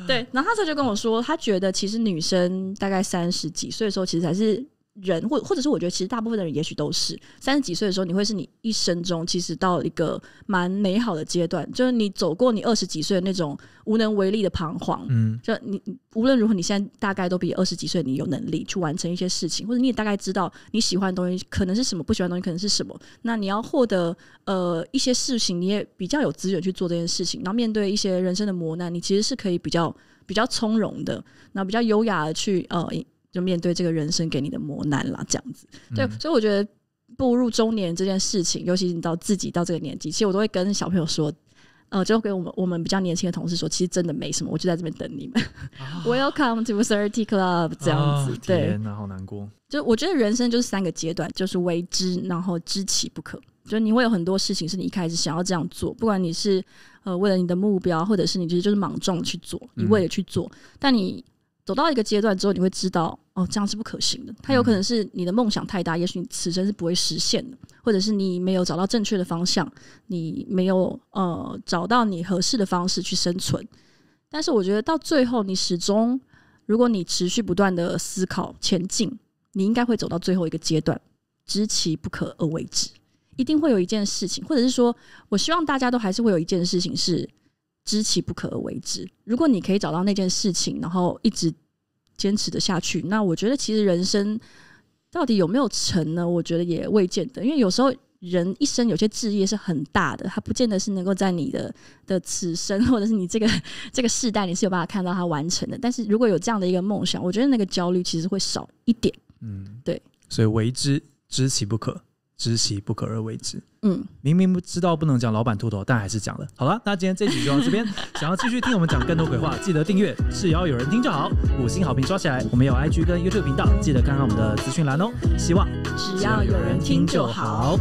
对，然后她这就跟我说，她觉得其实女生大概三十几岁的时候，其实才是。人或或者是我觉得，其实大部分的人也许都是三十几岁的时候，你会是你一生中其实到一个蛮美好的阶段，就是你走过你二十几岁的那种无能为力的彷徨，嗯，就你无论如何，你现在大概都比二十几岁你有能力去完成一些事情，或者你也大概知道你喜欢的东西可能是什么，不喜欢的东西可能是什么。那你要获得呃一些事情，你也比较有资源去做这件事情。然后面对一些人生的磨难，你其实是可以比较比较从容的，然后比较优雅的去呃。就面对这个人生给你的磨难啦，这样子，对，所以我觉得步入中年这件事情，尤其是到自己到这个年纪，其实我都会跟小朋友说，呃，就给我们我们比较年轻的同事说，其实真的没什么，我就在这边等你们，Welcome to t h i r t y Club，这样子，对，那好难过。就我觉得人生就是三个阶段，就是为之，然后知其不可，就是你会有很多事情是你一开始想要这样做，不管你是呃为了你的目标，或者是你其实就是莽撞去做，一味的去做，但你。走到一个阶段之后，你会知道，哦，这样是不可行的。它有可能是你的梦想太大，也许你此生是不会实现的，或者是你没有找到正确的方向，你没有呃找到你合适的方式去生存。但是我觉得到最后，你始终，如果你持续不断的思考前进，你应该会走到最后一个阶段，知其不可而为之，一定会有一件事情，或者是说我希望大家都还是会有一件事情是。知其不可而为之。如果你可以找到那件事情，然后一直坚持的下去，那我觉得其实人生到底有没有成呢？我觉得也未见得，因为有时候人一生有些志业是很大的，它不见得是能够在你的的此生或者是你这个这个世代，你是有办法看到它完成的。但是如果有这样的一个梦想，我觉得那个焦虑其实会少一点。嗯，对。所以为之，知其不可。知其不可而为之。嗯，明明知道不能讲老板秃头，但还是讲了。好了，那今天这集就到这边。想要继续听我们讲更多鬼话，记得订阅。只要有人听就好，五星好评刷起来。我们有 IG 跟 YouTube 频道，记得看看我们的资讯栏哦。希望只要有人听就好。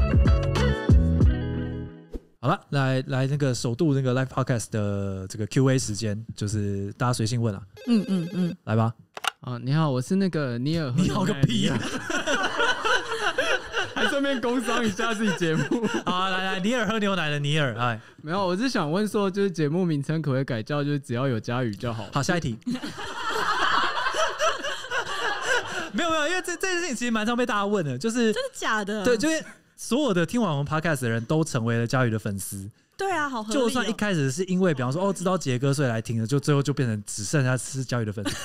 好了，来来，那个首度那个 Live Podcast 的这个 Q&A 时间，就是大家随性问了。嗯嗯嗯，来吧。啊，你好，我是那个尼尔。你好个屁呀！顺便工商一下自己节目，好，来来，尼尔喝牛奶的尼尔，哎，没有，我是想问说，就是节目名称可不可以改叫，就是只要有佳宇就好。好，下一题。没有没有，因为这这件事情其实蛮常被大家问的，就是真的假的？对，就是所有的听完我们 podcast 的人都成为了佳宇的粉丝。对啊，好，就算一开始是因为比方说哦知道杰哥所以来听的，就最后就变成只剩下是佳宇的粉丝。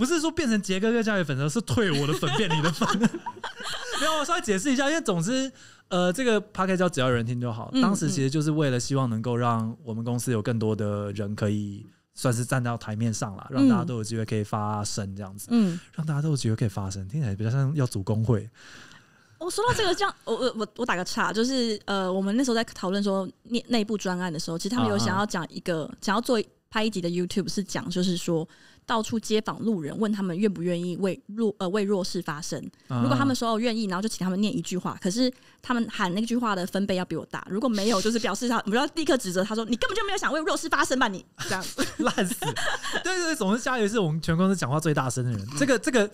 不是说变成杰哥哥加育粉丝，是退我的粉变你的粉。没有，我稍微解释一下，因为总之，呃，这个 p o d a 只要有人听就好。当时其实就是为了希望能够让我们公司有更多的人可以算是站到台面上了，让大家都有机会可以发声，这样子。嗯，让大家都有机会可以发声，听起来比较像要组工会。我说到这个，这样，我我我我打个岔，就是呃，我们那时候在讨论说内内部专案的时候，其实他们有想要讲一个，想要做拍一集的 YouTube，是讲就是说。到处街访路人，问他们愿不愿意为弱呃为弱势发声。如果他们说愿意，然后就请他们念一句话。可是他们喊那句话的分贝要比我大。如果没有，就是表示他我要立刻指责他说你根本就没有想为弱势发声吧你这样 烂死。对对，总之下一是我们全公司讲话最大声的人，这个这个。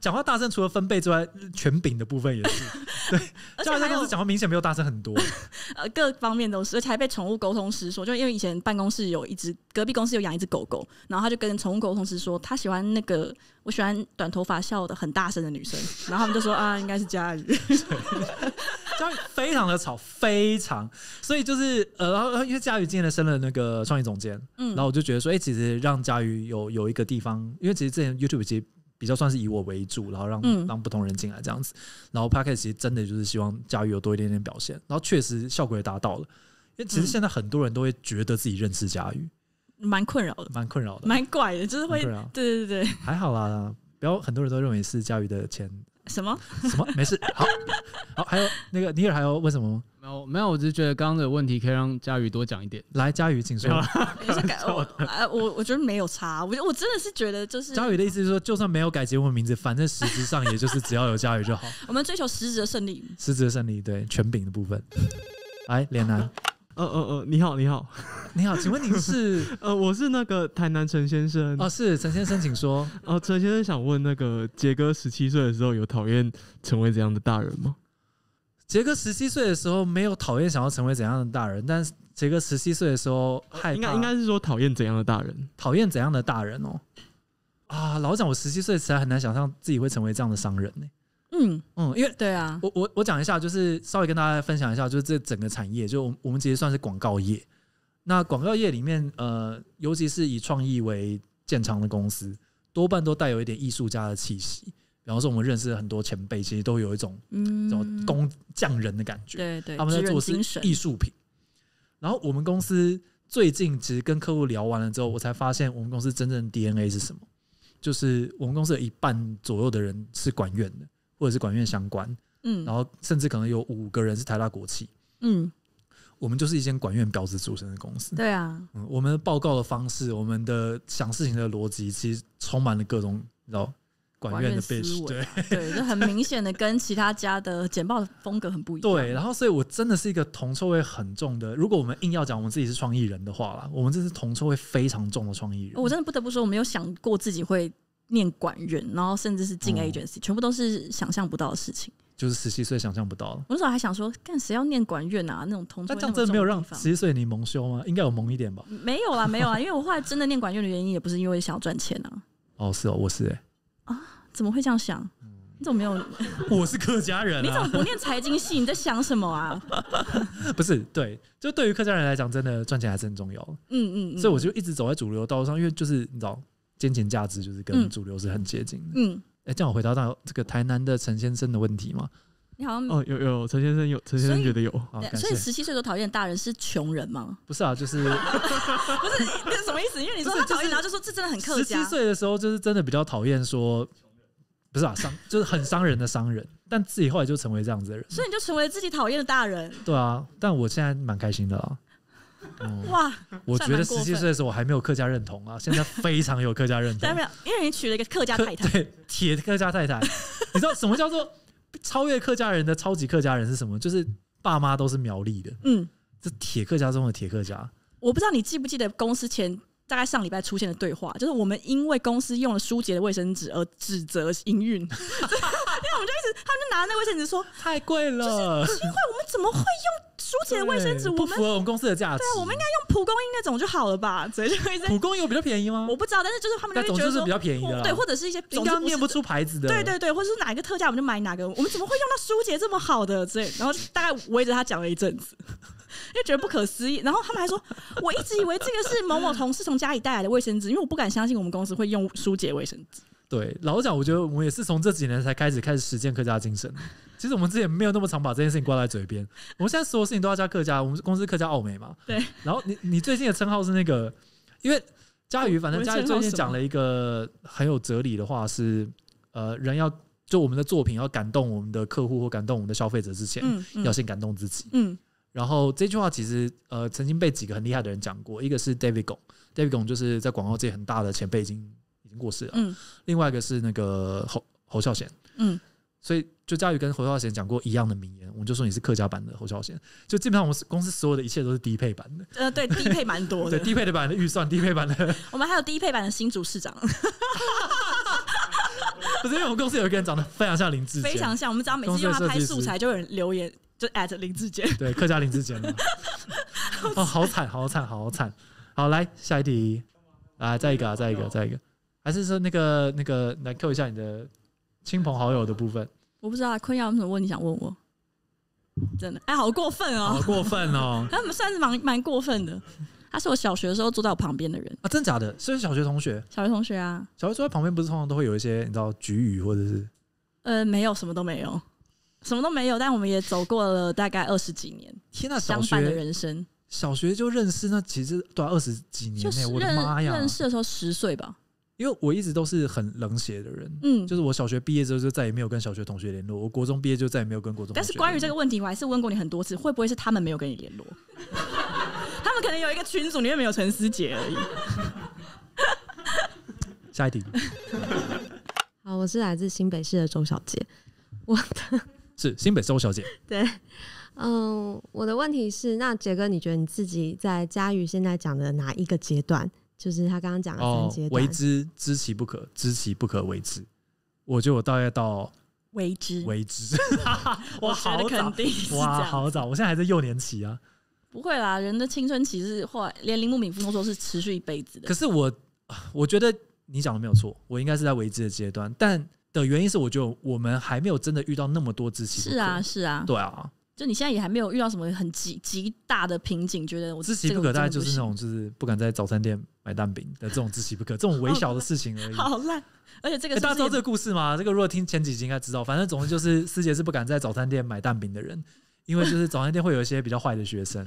讲话大声，除了分贝之外，全柄的部分也是。对，佳宇刚开始讲话明显没有大声很多，呃，各方面都是，而且还被宠物沟通师说。就因为以前办公室有一只，隔壁公司有养一只狗狗，然后他就跟宠物沟通师说，他喜欢那个，我喜欢短头发、笑的很大声的女生。然后他们就说啊，应该是佳宇。佳 宇非常的吵，非常，所以就是呃，然后因为佳宇今年升了那个创意总监，嗯，然后我就觉得说，哎，其实让佳宇有有一个地方，因为其实之前 YouTube 其实。比较算是以我为主，然后让让不同人进来这样子，然后 p a d c a s t 实真的就是希望嘉瑜有多一点点表现，然后确实效果也达到了，因为其实现在很多人都会觉得自己认识嘉瑜，蛮困扰的，蛮困扰的，蛮怪的，就是会，对对对对，还好啦，不要很多人都认为是嘉瑜的钱。什么什么？没事，好，好，还有那个尼尔，还有为什么？没有没有，我只是觉得刚刚的问题可以让佳宇多讲一点。来，佳宇，请说。你是 改我？我我觉得没有差。我我真的是觉得，就是佳宇的意思是说，就算没有改节目名字，反正实质上也就是只要有佳宇就好。我们追求实质的胜利。实质的胜利，对全饼的部分。来，脸南。呃呃呃，你好，你好，你好，请问您是？呃，我是那个台南陈先生。哦，是陈先生，请说。哦，陈先生想问那个杰哥，十七岁的时候有讨厌成为怎样的大人吗？杰哥十七岁的时候没有讨厌想要成为怎样的大人，但杰哥十七岁的时候害怕，应该是说讨厌怎样的大人？讨厌怎样的大人哦？啊，老蒋，我十七岁时还很难想象自己会成为这样的商人呢。嗯嗯，因为对啊，我我我讲一下，就是稍微跟大家分享一下，就是这整个产业，就我们直接算是广告业。那广告业里面，呃，尤其是以创意为建长的公司，多半都带有一点艺术家的气息。比方说，我们认识很多前辈，其实都有一种，嗯，叫工匠人的感觉。对对，他们在做是艺术品。然后我们公司最近其实跟客户聊完了之后，我才发现我们公司真正的 DNA 是什么，就是我们公司有一半左右的人是管院的。或者是管院相关，嗯，然后甚至可能有五个人是台大国企，嗯，我们就是一间管院标志组成的公司，对啊，嗯，我们的报告的方式，我们的想事情的逻辑，其实充满了各种后管院的背景，对，对，就很明显的跟其他家的简报风格很不一样，对，然后，所以我真的是一个铜臭味很重的，如果我们硬要讲我们自己是创意人的话啦，我们这是铜臭味非常重的创意人，我真的不得不说，我没有想过自己会。念管院，然后甚至是进 agency，全部都是想象不到的事情。就是十七岁想象不到了。我那时候还想说，干谁要念管院啊？那种同，那这没有让十七岁你蒙羞吗？应该有蒙一点吧？没有啦，没有啦，因为我后来真的念管院的原因，也不是因为想要赚钱啊。哦，是哦，我是哎啊，怎么会这样想？你怎么没有？我是客家人，你怎么不念财经系？你在想什么啊？不是，对，就对于客家人来讲，真的赚钱还是很重要。嗯嗯，所以我就一直走在主流道路上，因为就是你知道。金钱价值就是跟主流是很接近的。嗯，哎，这样我回答到这个台南的陈先生的问题嘛？你好，哦，有有，陈先生有，陈先生觉得有所以十七岁都讨厌大人是穷人吗？不是啊，就是 不是，这是什么意思？因为你说他讨厌，然后就说这真的很刻。十七岁的时候就是真的比较讨厌说，不是啊，伤就是很伤人的商人，但自己后来就成为这样子的人，所以你就成为自己讨厌的大人。对啊，但我现在蛮开心的啊。哇！我觉得十七岁的时候我还没有客家认同啊，现在非常有客家认同。因为因为你娶了一个客家太太，对铁客家太太，你知道什么叫做超越客家人的超级客家人是什么？就是爸妈都是苗栗的。嗯，这铁客家中的铁客家，我不知道你记不记得公司前大概上礼拜出现的对话，就是我们因为公司用了舒洁的卫生纸而指责营运。因为我们就一直他就拿那那卫生纸说太贵了，就是我们怎么会用？舒洁卫生纸我符合我们公司的价值，我们应该用蒲公英那种就好了吧？对，蒲公英比较便宜吗？我不知道，但是就是他们就觉得说比较便宜了，对，或者是一些总是念不出牌子的，对对对，或者是哪一个特价我们就买哪个，我们怎么会用到舒洁这么好的？所然后大概围着他讲了一阵子，因为觉得不可思议，然后他们还说，我一直以为这个是某某同事从家里带来的卫生纸，因为我不敢相信我们公司会用舒洁卫生纸。对，老实讲，我觉得我们也是从这几年才开始开始实践客家精神。其实我们之前没有那么常把这件事情挂在嘴边。我们现在所有事情都要加客家，我们公司客家澳美嘛。对。然后你你最近的称号是那个，因为嘉宇，反正嘉宇最近讲了一个很有哲理的话，是呃，人要就我们的作品要感动我们的客户或感动我们的消费者之前，嗯嗯，要先感动自己。嗯。然后这句话其实呃，曾经被几个很厉害的人讲过，一个是 David Gong，David Gong 就是在广告界很大的前辈已经。已经过世了。嗯，另外一个是那个侯侯孝贤，嗯，所以就佳宇跟侯孝贤讲过一样的名言，我们就说你是客家版的侯孝贤。就基本上我们公司所有的一切都是低配版的。呃，对，低配蛮多的，对低配的版的预算，低配版的。我们还有低配版的新主市长，不是因为我们公司有一个人长得非常像林志，非常像我们。只要每次要拍素材，就有人留言就 at 林志杰。对客家林志坚。哦，好惨，好惨，好惨。好，来下一题啊，再一个，再一个，再一个。还是说那个那个，来 Q 一下你的亲朋好友的部分。我不知道坤耀有什么问题想问我，真的哎，好过分哦，好过分哦，他们算是蛮蛮过分的。他是我小学的时候坐在我旁边的人啊，真假的？是小学同学，小学同学啊。小学坐在旁边，不是通常都会有一些你知道局语或者是？呃，没有什么都没有，什么都没有。但我们也走过了大概二十几年。天啊，相学的人生，小学就认识那其实短二十几年耶，我的妈呀！认识的时候十岁吧。因为我一直都是很冷血的人，嗯，就是我小学毕业之后就再也没有跟小学同学联络，我国中毕业就再也没有跟国中但是关于这个问题，我还是问过你很多次，会不会是他们没有跟你联络？他们可能有一个群主，里面没有陈思杰而已。下一题。好，我是来自新北市的周小姐，我的 是新北周小姐。对，嗯，我的问题是，那杰哥，你觉得你自己在嘉宇现在讲的哪一个阶段？就是他刚刚讲的三阶段，为之知其不可，知其不可为之。我觉得我大概到为之为之，我觉得肯定是好早，我现在还在幼年期啊。不会啦，人的青春期是或连铃木敏夫都说是持续一辈子的。可是我，我觉得你讲的没有错，我应该是在为之的阶段，但的原因是我觉得我们还没有真的遇到那么多知情。是啊，是啊，对啊。就你现在也还没有遇到什么很极极大的瓶颈，觉得我知其不可，概就是那种就是不敢在早餐店买蛋饼的这种知其不可，这种微小的事情而已。好烂，而且这个大家知道这个故事吗？这个如果听前几集应该知道。反正总之就是师姐是不敢在早餐店买蛋饼的人，因为就是早餐店会有一些比较坏的学生。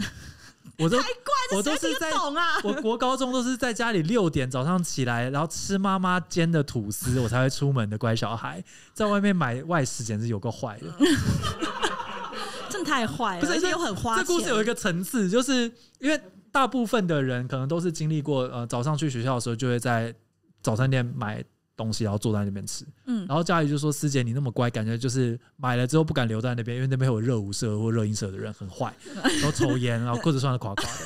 我都我都是在我国高中都是在家里六点早上起来，然后吃妈妈煎的吐司，我才会出门的乖小孩，在外面买外食简直有个坏的。太坏了！不是，也很花。这故事有一个层次，就是因为大部分的人可能都是经历过，呃，早上去学校的时候就会在早餐店买东西，然后坐在那边吃。嗯，然后家里就说：“师姐，你那么乖，感觉就是买了之后不敢留在那边，因为那边有热舞社或热音社的人很坏，然 后抽烟，然后裤子穿的垮垮的。”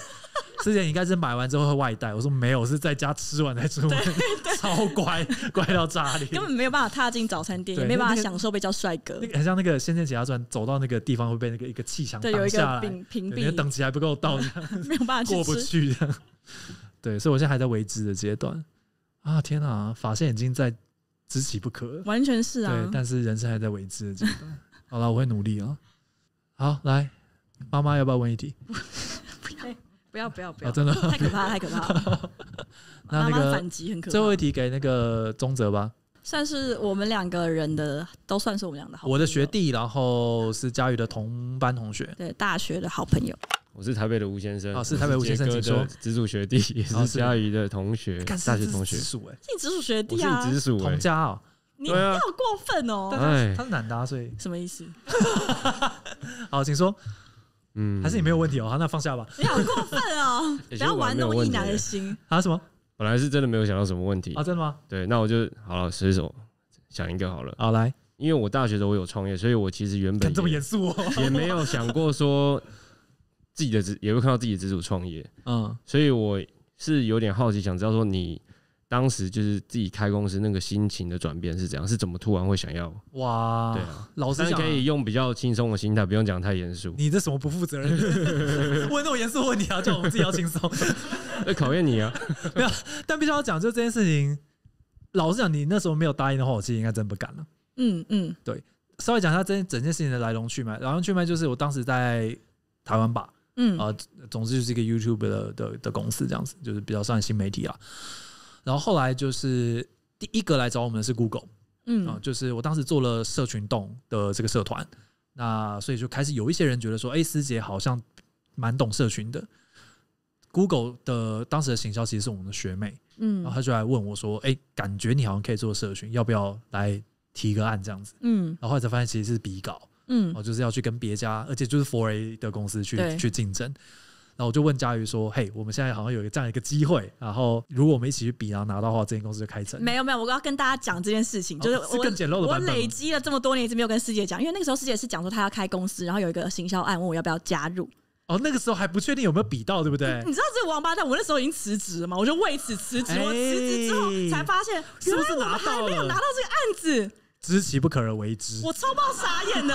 之前应该是买完之后会外带，我说没有，是在家吃完再出门，超乖，乖到炸裂，根本没有办法踏进早餐店，也没办法享受被叫帅哥。很像那个《仙剑奇侠传》，走到那个地方会被那个一个气墙挡下来，屏蔽，你的等级还不够到，没有办法过不去的。对，所以我现在还在维资的阶段啊！天哪，法线已经在知起不可，完全是啊！对，但是人生还在维资的阶段。好了，我会努力啊！好，来，妈妈要不要问一题？不要不要不要！真的太可怕，太可怕！妈个反击很可怕。最后一题给那个宗泽吧，算是我们两个人的，都算是我们俩的好。我的学弟，然后是佳宇的同班同学，对大学的好朋友。我是台北的吴先生，哦，是台北吴先生，请说，直属学弟，也是佳宇的同学，大学同学，直属哎，直属学弟啊，是直属，同家哦，你不要过分哦，哎，他男的，所以什么意思？好，请说。嗯，还是你没有问题哦，好，那放下吧。你好过分哦，不要玩弄一男的心啊！什么？本来是真的没有想到什么问题啊，真的吗？对，那我就好，随手想一个好了。好，来，因为我大学的时候我有创业，所以我其实原本这么严肃，也没有想过说自己的自，也会看到自己的自主创业。嗯，所以我是有点好奇，想知道说你。当时就是自己开公司那个心情的转变是怎样？是怎么突然会想要哇？对啊，老实讲可以用比较轻松的心态，不用讲太严肃。你这什么不负责任？问那么严肃问题啊？叫我们自己要轻松，考验你啊！没有，但必须要讲，就这件事情，老实讲，你那时候没有答应的话，我其实应该真不敢了。嗯嗯，对，稍微讲一下这整件事情的来龙去脉。来龙去脉就是我当时在台湾吧，嗯啊，总之就是一个 YouTube 的的的公司这样子，就是比较算新媒体了。然后后来就是第一个来找我们的是 Google，嗯，就是我当时做了社群洞的这个社团，那所以就开始有一些人觉得说，哎，师姐好像蛮懂社群的。Google 的当时的行销其实是我们的学妹，嗯，然后他就来问我说，哎，感觉你好像可以做社群，要不要来提个案这样子，嗯，然后后来才发现其实是比稿，嗯，哦，就是要去跟别家，而且就是 Four A 的公司去去竞争。然后我就问嘉瑜说：“嘿，我们现在好像有一个这样一个机会，然后如果我们一起去比，然后拿到的话，这间公司就开成。”没有没有，我要跟大家讲这件事情，就是我我累积了这么多年，一直没有跟师姐讲，因为那个时候师姐是讲说她要开公司，然后有一个行销案，问我要不要加入。哦，那个时候还不确定有没有比到，对不对？你知道这个王八蛋，我那时候已经辞职了嘛？我就为此辞职。我辞职之后才发现，原来我还没有拿到这个案子。知其不可而为之。我超爆傻眼的，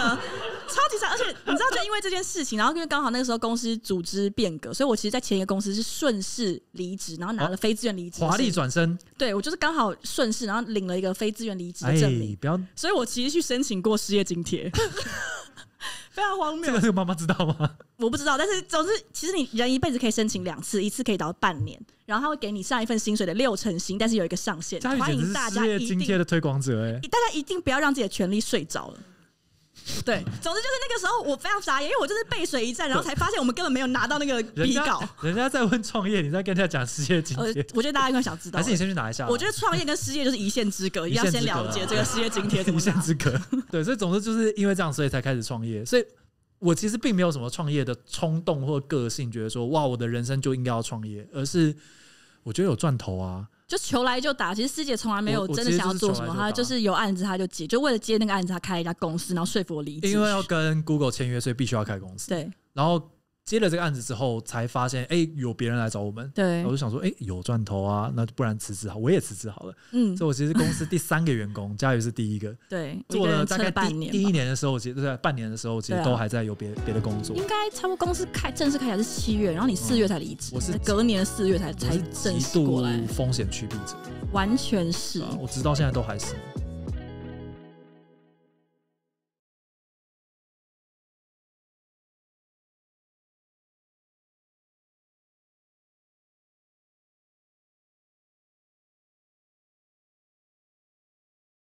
超级傻，而且你知道，就因为这件事情，然后因为刚好那个时候公司组织变革，所以我其实，在前一个公司是顺势离职，然后拿了非自愿离职。华丽转身。对，我就是刚好顺势，然后领了一个非自愿离职的证明，所以，我其实去申请过失业津贴。非常荒谬，这个是妈妈知道吗？我不知道，但是总之，其实你人一辈子可以申请两次，一次可以到半年，然后他会给你上一份薪水的六成薪，但是有一个上限。欢迎大家是失津贴的推广者哎！大家一定不要让自己的权利睡着了。对，总之就是那个时候我非常傻眼，因为我就是背水一战，然后才发现我们根本没有拿到那个笔稿。人家在问创业，你在跟人家讲失业津贴。我觉得大家应该想知道，还是你先去拿一下？我觉得创业跟失业就是一线之隔，一定要先了解这个失业津贴。一线之隔，对，所以总之就是因为这样，所以才开始创业。所以我其实并没有什么创业的冲动或个性，觉得说哇，我的人生就应该要创业，而是我觉得有赚头啊。就求来就打，其实师姐从来没有真的想要做什么，她就是有案子她就接，就为了接那个案子她开了一家公司，然后说服我离职，因为要跟 Google 签约，所以必须要开公司。对，然后。接了这个案子之后，才发现哎，有别人来找我们，对我就想说哎，有赚头啊，那不然辞职好，我也辞职好了。嗯，这我其实公司第三个员工，佳 宇是第一个，对，做了大概第第一年的时候，其实是在半年的时候，其实都还在有别别的工作。应该差不多公司开正式开还是七月，然后你四月才离职，我是隔年四月才才正式过来。风险规避者，完全是，我直到现在都还是。